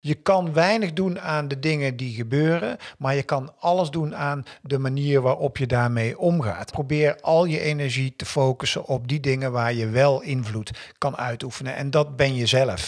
Je kan weinig doen aan de dingen die gebeuren, maar je kan alles doen aan de manier waarop je daarmee omgaat. Probeer al je energie te focussen op die dingen waar je wel invloed kan uitoefenen. En dat ben je zelf.